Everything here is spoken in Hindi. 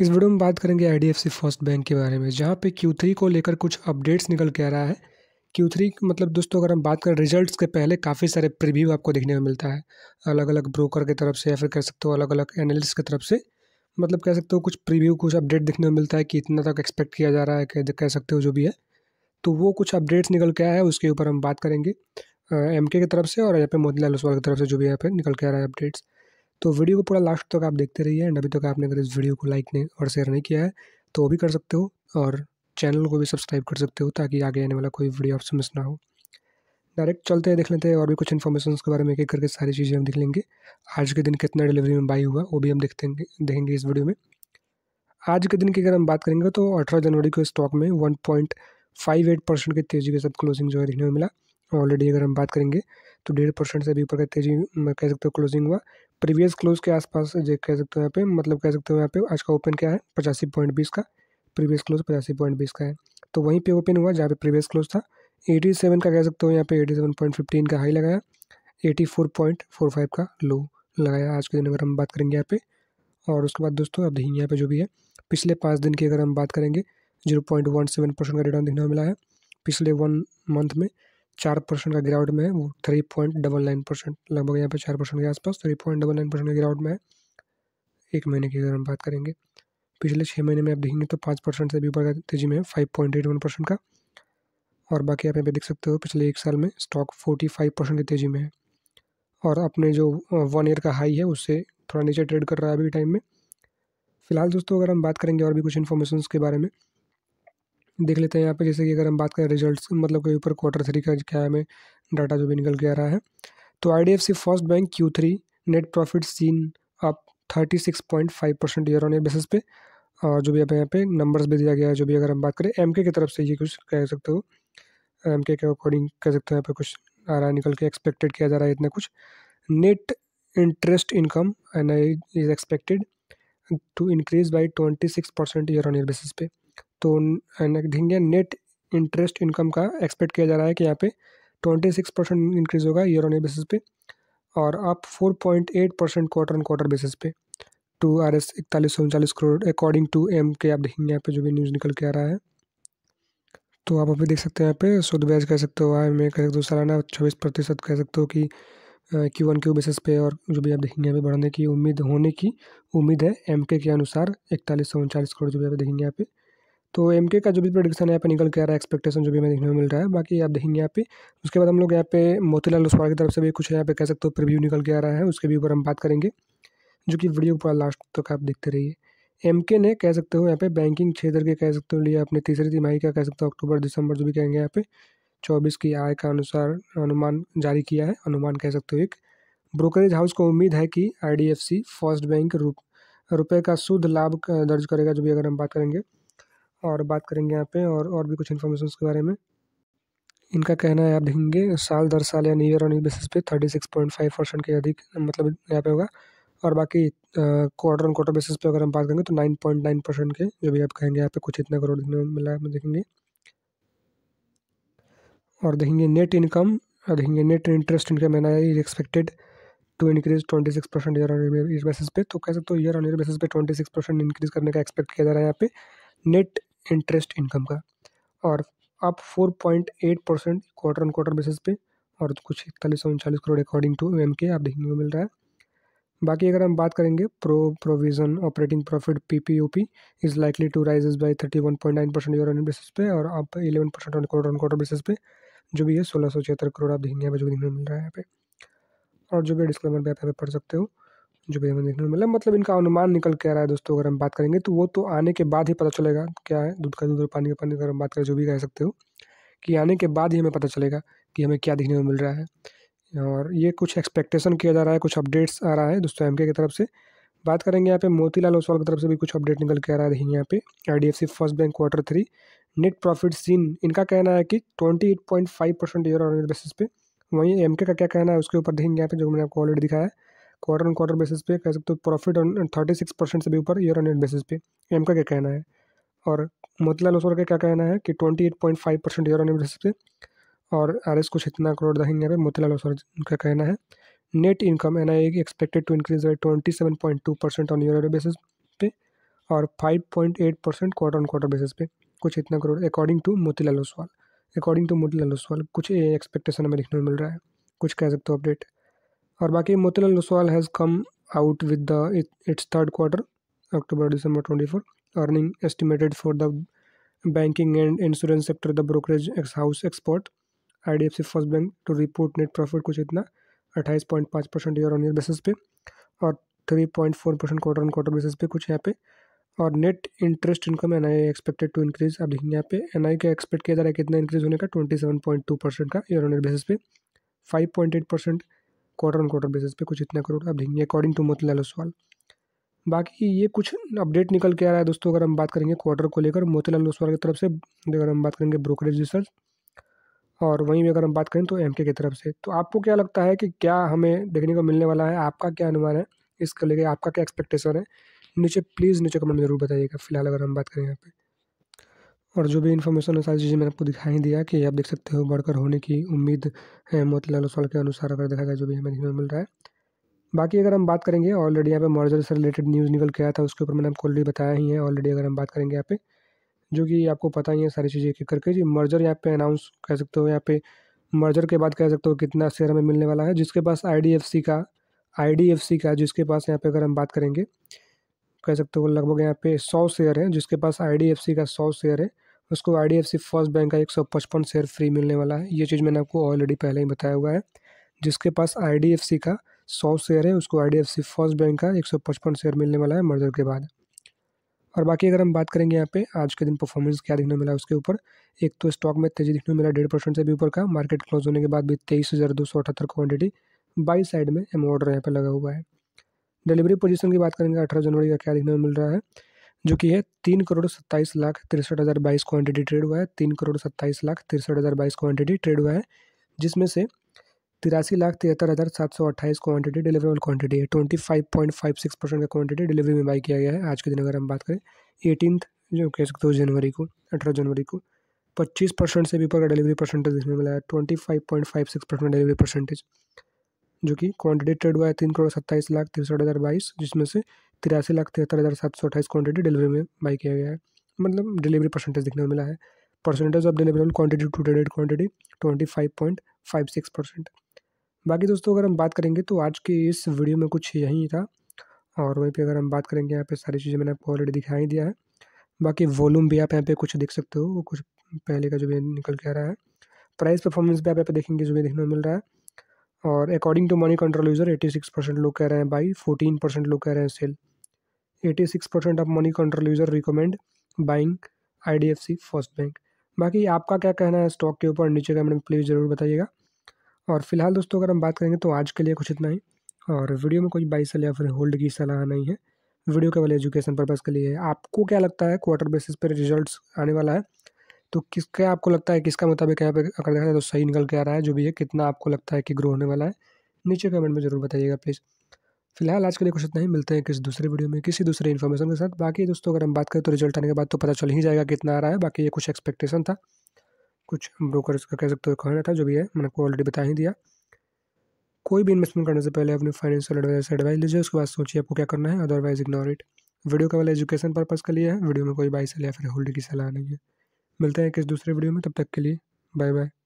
इस वीडियो में बात करेंगे आई फर्स्ट बैंक के बारे में जहाँ पे क्यू को लेकर कुछ अपडेट्स निकल के आ रहा है थ्री मतलब दोस्तों अगर हम बात करें रिजल्ट्स के पहले काफ़ी सारे प्रीव्यू आपको देखने में मिलता है अलग अलग ब्रोकर की तरफ से या फिर कह सकते हो अलग अलग एनालिस्ट की तरफ से मतलब कह सकते हो कुछ प्रीव्यू कुछ अपडेट देखने को मिलता है कि इतना तक एक्सपेक्ट किया जा रहा है कह कह सकते हो जो भी है तो वो कुछ अपडेट्स निकल के आया है उसके ऊपर हम बात करेंगे एम के तरफ से और यहाँ पे मोतीलाल ओसवाल की तरफ से जो भी यहाँ पे निकल के आ रहा है अपडेट्स तो वीडियो को पूरा लास्ट तक आप देखते रहिए एंड अभी तक आपने अगर इस वीडियो को लाइक नहीं और शेयर नहीं किया है तो वो भी कर सकते हो और चैनल को भी सब्सक्राइब कर सकते हो ताकि आगे आने वाला कोई वीडियो आपसे मिस ना हो डायरेक्ट चलते हैं देख लेते हैं और भी कुछ इन्फॉर्मेशन के बारे में एक एक करके सारी चीज़ें हम देख लेंगे आज के दिन कितना डिलीवरी में बाई हुआ वो भी हम देखते देखेंगे इस वीडियो में आज के दिन की अगर हम बात करेंगे तो अठारह जनवरी को स्टॉक में one point five eight percent की तेज़ी के साथ क्लोजिंग जो है देखने में मिला ऑलरेडी अगर हम बात करेंगे तो डेढ़ परसेंट से भी ऊपर का तेजी में कह सकते हो क्लोजिंग हुआ प्रीवियस क्लोज के आसपास जो कह सकते हो यहाँ पे मतलब कह सकते हो यहाँ पे आज का ओपन क्या है पचासी पॉइंट बीस का प्रीवियस क्लोज पचासी पॉइंट बीस का है तो वहीं पे ओपन हुआ जहाँ पे प्रीवियस क्लोज था एटी सेवन का कह सकते हो यहाँ पे एटी सेवन पॉइंट फिफ्टीन का हाई लगाया eighty four point four five का लो लगाया आज के दिन अगर हम बात करेंगे यहाँ पे और उसके बाद दोस्तों अब देखिए यहाँ पे जो भी है पिछले पाँच दिन की अगर हम बात करेंगे zero point one seven percent का रिटर्न देखने को मिला है पिछले वन मंथ में चार परसेंट का गिरावट में है वो three point double nine percent लगभग यहाँ पे चार परसेंट के आसपास three point double nine percent का गिरावट में है एक महीने की अगर हम बात करेंगे पिछले छः महीने में आप देखेंगे तो पाँच परसेंट से भी ऊपर का तेजी में five point eight one percent का और बाकी आप यहाँ पे देख सकते हो पिछले एक साल में स्टॉक फोर्टी फाइव परसेंट की तेज़ी में है और अपने जो वन ईयर का हाई है उससे थोड़ा नीचे ट्रेड कर रहा है अभी टाइम में फिलहाल दोस्तों अगर हम बात करेंगे और भी कुछ इन्फॉर्मेशन के बारे में देख लेते हैं यहाँ पे जैसे कि अगर हम बात करें रिजल्ट्स मतलब के ऊपर क्वार्टर थ्री का क्या हमें डाटा जो भी निकल के आ रहा है तो I first bank Q three net profit seen up thirty six point five percent year on year basis पे और जो भी अब यहाँ पे नंबर्स भी दिया गया है जो भी अगर हम बात करें एम की तरफ से ये कुछ कह सकते हो एम के अकॉर्डिंग कह सकते हो यहाँ पे कुछ आ रहा है निकल के एक्सपेक्टेड किया जा रहा है इतना कुछ net interest income N I is expected to increase by twenty six percent year on year basis पे तो देखेंगे नेट इंटरेस्ट इनकम का एक्सपेक्ट किया जा रहा है कि यहाँ पे ट्वेंटी सिक्स परसेंट इंक्रीज़ होगा ईयर ऑन ईयर बेसिस पे और आप four point eight percent quarter on quarter basis पे टू आर एस इकतालीस सौ उनचालीस करोड़ अकॉर्डिंग टू एम के आप देखेंगे यहाँ पे जो भी न्यूज़ निकल के आ रहा है तो आप अभी देख सकते हैं यहाँ पे शुद्ध ब्याज कह सकते हो आई में कह सकते हो सालाना छब्बीस प्रतिशत कह सकते हो कि क्यू वन क्यू बेसिस पे और जो भी आप देखेंगे यहाँ पे बढ़ने की उम्मीद होने की उम्मीद है एम के अनुसार इकतालीस सौ उनचालीस करोड़ जो भी आप देखेंगे यहाँ पे तो एम का जो भी प्रोडिक्शन यहाँ पे निकल के आ रहा है एक्सपेक्टेशन जो भी हमें देखने को मिल रहा है बाकी आप देखेंगे यहाँ पे उसके बाद हम लोग यहाँ पे मोतीलाल उसवाड़ की तरफ से भी कुछ यहाँ पे कह सकते हो प्रिव्यू निकल के आ रहा है उसके भी ऊपर हम बात करेंगे जो कि वीडियो पूरा लास्ट तक आप देखते रहिए एम के ने कह सकते हो यहाँ पे बैंकिंग क्षेत्र के कह सकते हो लिया अपने तीसरी तिमाही का कह सकते हो अक्टूबर दिसंबर जो भी कहेंगे यहाँ पे चौबीस की आय का अनुसार अनुमान जारी किया है अनुमान कह सकते हो एक ब्रोकरेज हाउस को उम्मीद है कि I D F C first bank रुपये का शुद्ध लाभ दर्ज करेगा जो भी अगर हम बात करेंगे और बात करेंगे यहाँ पे और और भी कुछ इन्फॉर्मेशन के बारे में इनका कहना है आप देखेंगे साल दर साल या ईयर ऑन ईयर बेसिस पे thirty six point five percent के अधिक मतलब यहाँ पे होगा और बाकी क्वार्टर ऑन क्वार्टर बेसिस पे अगर हम बात करेंगे तो नाइन पॉइंट नाइन परसेंट के जो भी आप कहेंगे यहाँ पे कुछ इतना करोड़ देखने मिला है देखेंगे और देखेंगे नेट इनकम और देखेंगे net interest income N is expected to increase twenty six percent year on year basis पे तो कह सकते हो ईयर ऑन ईयर बेसिस पे ट्वेंटी सिक्स परसेंट इंक्रीज करने का एक्सपेक्ट किया जा रहा है यहाँ पे नेट इंटरेस्ट इनकम का और अप eight percent quarter on quarter basis पे और कुछ इकतालीस सौ उनचालीस करोड़ अकॉर्डिंग टू एम के आप देखने को मिल रहा है बाकी अगर हम बात करेंगे pro provision operating profit P P O P is likely to rise by thirty one point nine percent year on basis पे और आप eleven percent on quarter on quarter basis पे जो भी है सोलह सौ छिहत्तर करोड़ आप देखेंगे यहाँ पे जो देखने को मिल रहा है यहाँ पे और जो भी डिस्क्लेमर भी आप यहाँ पे पढ़ सकते हो जो भी हमें देखने को मिला मतलब इनका अनुमान निकल के आ रहा है दोस्तों अगर हम बात करेंगे तो वो तो आने के बाद ही पता चलेगा क्या है दूध का दूध और पानी का पानी अगर हम बात करें जो भी कह सकते हो कि आने के बाद ही हमें पता चलेगा कि हमें क्या देखने को मिल रहा है और ये कुछ एक्सपेक्टेशन किया जा रहा है कुछ अपडेट्स आ रहा है दोस्तों एम की तरफ से बात करेंगे यहाँ पे मोतीलाल ओसवाल की तरफ से भी कुछ अपडेट निकल के आ रहा है देखिए यहाँ पे I first bank quarter three net profit seen इनका कहना है कि twenty eight point five percent year on basis पे वहीं एम का क्या कहना है उसके ऊपर देखेंगे यहाँ पे जो मैंने आपको ऑलरेडी दिखाया है क्वार्टर ऑन क्वार्टर बेसिस पे कह सकते हो profit on thirty six percent से भी ऊपर ईयर ऑन ईयर बेसिस पे एम का क्या कहना है और मोतीलाल ओसवाल का क्या कहना है कि twenty eight point five percent year on year basis पे और आर एस कुछ इतना करोड़ दहेंगे यहाँ पे मोतीलाल ओसवाल का कहना है net income N I A expected to increase by twenty seven point two percent on year basis पे और five point eight percent quarter on quarter basis पे कुछ इतना crore according to Motilal Oswal according to Motilal Oswal कुछ एक्सपेक्टेशन हमें देखने को मिल रहा है कुछ कह सकते हो अपडेट और बाकी Motilal Oswal has come out with third quarter October its twenty four earning estimated for the banking and insurance sector the brokerage ex house export I D F C first bank to report net profit कुछ इतना अट्ठाईस पॉइंट पाँच percent year on year basis पे और three point four percent quarter on quarter basis पे कुछ यहाँ पे और net interest income N I expected to increase आप देखेंगे यहाँ पे एन आई का एक्सपेक्ट किया जा रहा है कितना इंक्रीज होने का twenty seven point two percent का ईयर ऑन ईयर बेसिस पे five point eight percent quarter on quarter basis पे कुछ इतना करोड़ आप देंगे अकॉर्डिंग टू मोतीलाल ओसवाल बाकी ये कुछ अपडेट निकल के आ रहा है दोस्तों अगर हम बात करेंगे क्वार्टर को लेकर मोतीलाल ओसवाल की तरफ से अगर हम बात करेंगे ब्रोकरेज रिसर्च और वहीं भी अगर हम बात करें तो एम की तरफ से तो आपको क्या लगता है कि क्या हमें देखने को मिलने वाला है आपका क्या अनुमान है इसको लेकर आपका क्या एक्सपेक्टेशन है नीचे प्लीज़ नीचे कमेंट में ज़रूर बताइएगा फिलहाल अगर हम बात करें यहाँ पे और जो भी इन्फॉर्मेशन है सारी चीज़ें मैंने आपको दिखाई दिया कि आप देख सकते हो बढ़कर होने की उम्मीद है मोतीलाल ओसवाल के अनुसार अगर देखा जाए जो भी हमें देखने मिल रहा है बाकी अगर हम बात करेंगे ऑलरेडी यहाँ पे मर्जर से रिलेटेड न्यूज़ निकल के आया था उसके ऊपर मैंने आपको ऑलरेडी बताया ही है ऑलरेडी अगर हम बात करेंगे यहाँ पे जो कि आपको पता ही है सारी चीज़ें एक करके जी मर्जर यहाँ पे अनाउंस कह सकते हो यहाँ पे मर्जर के बाद कह सकते हो कितना शेयर हमें मिलने वाला है जिसके पास आई का आई का जिसके पास यहाँ पर अगर हम बात करेंगे कह सकते हो लगभग यहाँ पे सौ शेयर है जिसके पास आई का सौ शेयर है उसको आई फर्स्ट बैंक का एक सौ पचपन शेयर फ्री मिलने वाला है ये चीज़ मैंने आपको ऑलरेडी पहले ही बताया हुआ है जिसके पास आई का सौ शेयर है उसको आई फर्स्ट बैंक का एक सौ पचपन शेयर मिलने वाला है मर्जर के बाद और बाकी अगर हम बात करेंगे यहाँ पे आज के दिन परफॉर्मेंस क्या देखने मिला उसके ऊपर एक तो स्टॉक में तेजी देखने मिला डेढ़ परसेंट से भी ऊपर का मार्केट क्लोज होने के बाद भी तेईस हज़ार दो सौ अठहत्तर क्वान्टिटी बाई साइड में एम ऑर्डर यहाँ पर लगा हुआ है डिलीवरी पोजीशन की बात करेंगे अठारह जनवरी का क्या देखने में मिल रहा है जो कि है तीन करोड़ सत्ताईस लाख तिरसठ हज़ार बाईस क्वान्टिटी ट्रेड हुआ है तीन करोड़ सत्ताईस लाख तिरसठ हज़ार बाईस क्वान्टिटी ट्रेड हुआ है जिसमें से तिरासी लाख तिहत्तर हज़ार सात सौ अट्ठाईस क्वान्टिटी डिलीवरेबल क्वान्टिटी है twenty five point five six percent का क्वान्टिटी डिलीवरी में बाई किया गया है आज के दिन अगर हम बात करें एटीनथ जो कह सकते हो जनवरी को अठारह जनवरी को पच्चीस परसेंट से भी ऊपर का डिलीवरी परसेंटेज इसमें मिला है twenty five point five six percent delivery percentage जो कि क्वांटिटी ट्रेड हुआ है तीन करोड़ सत्ताईस लाख तिरसठ हज़ार बाईस जिसमें से तिरासी लाख तिहत्तर हज़ार सात सौ अट्ठाईस क्वान्टिटी डिलीवरी में बाई किया गया है मतलब डिलीवरी परसेंटेज देखने को मिला है percentage of deliverable quantity to traded quantity twenty five point five six percent बाकी दोस्तों अगर हम बात करेंगे तो आज की इस वीडियो में कुछ यहीं था और वहीं पर अगर हम बात करेंगे यहाँ पर सारी चीज़ें मैंने आपको ऑलरेडी दिखाई दिया है बाकी वॉल्यूम भी आप यहाँ पे कुछ देख सकते हो वो कुछ पहले का जो भी निकल के आ रहा है प्राइस परफॉर्मेंस भी आप यहाँ पे देखेंगे जो भी देखने को मिल रहा है और according to money control user 86 percent लोग कह रहे हैं बाई 14 परसेंट लोग कह रहे हैं sell 86 percent of money control user recommend buying C first bank बाकी आपका क्या कहना है स्टॉक के ऊपर नीचे कमेंट में प्लीज़ ज़रूर बताइएगा और फिलहाल दोस्तों अगर हम बात करेंगे तो आज के लिए कुछ इतना ही और वीडियो में कोई बाई सेल या फिर होल्ड की सलाह नहीं है वीडियो केवल एजुकेशन पर्पज़ के लिए आपको क्या लगता है क्वार्टर बेसिस पर रिजल्ट आने वाला है तो क्या आपको लगता है किसका मुताबिक यहाँ पे अगर देखा जाए तो सही निकल के आ रहा है जो भी है कितना आपको लगता है कि ग्रो होने वाला है नीचे कमेंट में जरूर बताइएगा प्लीज़ फिलहाल आज के लिए कुछ इतना ही मिलते हैं किसी दूसरे वीडियो में किसी दूसरे इन्फॉर्मेशन के साथ बाकी दोस्तों अगर हम बात करें तो रिजल्ट आने के बाद तो पता चल ही जाएगा कितना आ रहा है बाकी ये कुछ एक्सपेक्टेशन था कुछ ब्रोकर का कह सकते हो कहना था जो भी है मैंने आपको ऑलरेडी बता ही दिया कोई भी इन्वेस्टमेंट करने से पहले अपने फाइनेंशियल एडवाइजर से एडवाइस लीजिए उसके बाद सोचिए आपको क्या करना है अदरवाइज इग्नोर इट वीडियो केवल एजुकेशन पर्पज़ के लिए है वीडियो में कोई बाई सेल या फिर होल्ड की सलाह नहीं है मिलते हैं किसी दूसरे वीडियो में तब तक के लिए बाय बाय